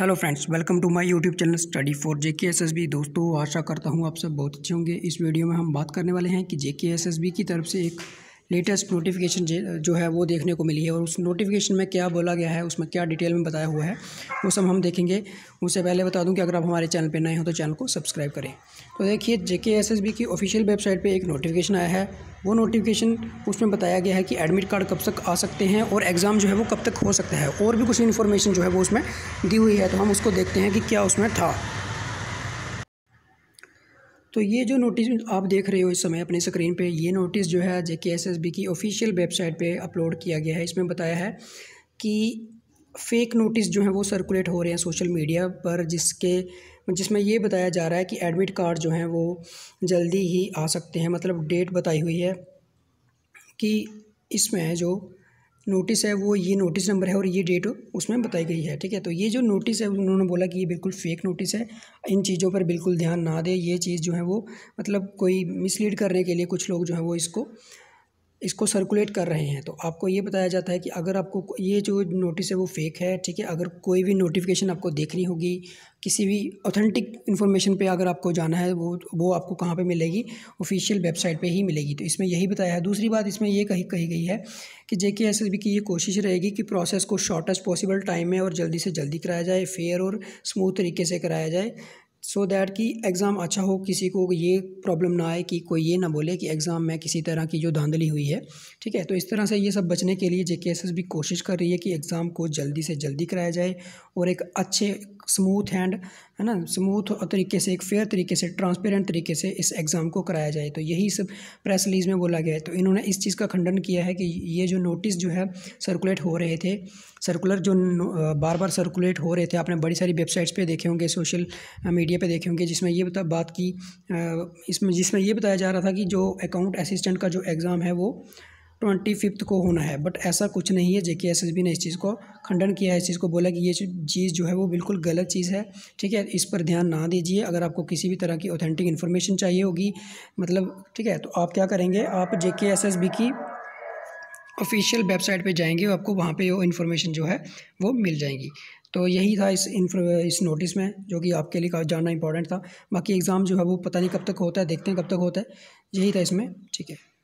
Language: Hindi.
hello friends welcome to my YouTube channel study for J K S S B दोस्तों आशा करता हूँ आप सब बहुत अच्छे होंगे इस वीडियो में हम बात करने वाले हैं कि जे के एस एस बी की तरफ से एक लेटेस्ट नोटिफिकेशन जो है वो देखने को मिली है और उस नोटिफिकेशन में क्या बोला गया है उसमें क्या डिटेल में बताया हुआ है वो सब हम देखेंगे उससे पहले बता दूं कि अगर आप हमारे चैनल पर नए हो तो चैनल को सब्सक्राइब करें तो देखिए जे की ऑफिशियल वेबसाइट पर एक नोटिफिकेशन आया है वो नोटिफिकेशन उसमें बताया गया है कि एडमिट कार्ड कब तक आ सकते हैं और एग्ज़ाम जो है वो कब तक हो सकता है और भी कुछ इन्फॉर्मेशन जो है वो उसमें दी हुई है तो हम उसको देखते हैं कि क्या उसमें था तो ये जो नोटिस आप देख रहे हो इस समय अपने स्क्रीन पे ये नोटिस जो है J K S S B की ऑफिशियल वेबसाइट पे अपलोड किया गया है इसमें बताया है कि फेक नोटिस जो है वो सर्कुलेट हो रहे हैं सोशल मीडिया पर जिसके जिसमें ये बताया जा रहा है कि एडमिट कार्ड जो हैं वो जल्दी ही आ सकते हैं मतलब डेट बताई हुई है कि इसमें जो नोटिस है वो ये नोटिस नंबर है और ये डेट उसमें बताई गई है ठीक है तो ये जो नोटिस है उन्होंने बोला कि ये बिल्कुल फेक नोटिस है इन चीज़ों पर बिल्कुल ध्यान ना दे ये चीज़ जो है वो मतलब कोई मिसलीड करने के लिए कुछ लोग जो है वो इसको इसको सर्कुलेट कर रहे हैं तो आपको ये बताया जाता है कि अगर आपको ये जो नोटिस है वो फेक है ठीक है अगर कोई भी नोटिफिकेशन आपको देखनी होगी किसी भी ऑथेंटिक इन्फॉर्मेशन पे अगर आपको जाना है वो वो आपको कहाँ पे मिलेगी ऑफिशियल वेबसाइट पे ही मिलेगी तो इसमें यही बताया है दूसरी बात इसमें ये कही कही गई है कि जे के एस एस बी की ये कोशिश रहेगी कि प्रोसेस को शॉर्टेस्ट पॉसिबल टाइम में और जल्दी से जल्दी कराया जाए फेयर और स्मूथ तरीके से कराया जाए सो so दैट कि एग्ज़ाम अच्छा हो किसी को ये प्रॉब्लम ना आए कि कोई ये ना बोले कि एग्ज़ाम में किसी तरह की जो धांधली हुई है ठीक है तो इस तरह से ये सब बचने के लिए जे भी कोशिश कर रही है कि एग्ज़ाम को जल्दी से जल्दी कराया जाए और एक अच्छे स्मूथ हैंड है ना स्मूथ तरीके से एक फेयर तरीके से ट्रांसपेरेंट तरीके से इस एग्ज़ाम को कराया जाए तो यही सब प्रेस रिलीज में बोला गया है तो इन्होंने इस चीज़ का खंडन किया है कि ये जो नोटिस जो है सर्कुलेट हो रहे थे सर्कुलर जो बार बार सर्कुलेट हो रहे थे आपने बड़ी सारी वेबसाइट्स पर देखे होंगे सोशल मीडिया पर देखे होंगे जिसमें ये बता बात की इसमें जिसमें ये बताया जा रहा था कि जो अकाउंट असिस्टेंट का जो एग्ज़ाम है वो ट्वेंटी फिफ्थ को होना है बट ऐसा कुछ नहीं है जेके एस एस बी ने इस चीज़ को खंडन किया है इस चीज़ को बोला कि ये चीज़ जो है वो बिल्कुल गलत चीज़ है ठीक है इस पर ध्यान ना दीजिए अगर आपको किसी भी तरह की ऑथेंटिक इन्फॉर्मेशन चाहिए होगी मतलब ठीक है तो आप क्या करेंगे आप J K S S B की ऑफिशियल वेबसाइट पर जाएंगे और आपको वहाँ पर वो इन्फॉर्मेशन जो है वो मिल जाएगी तो यही था इस इस नोटिस में जो कि आपके लिए जानना इंपॉर्टेंट था बाकी एग्ज़ाम जो है वो पता नहीं कब तक होता है देखते हैं कब तक होता है यही था इसमें ठीक है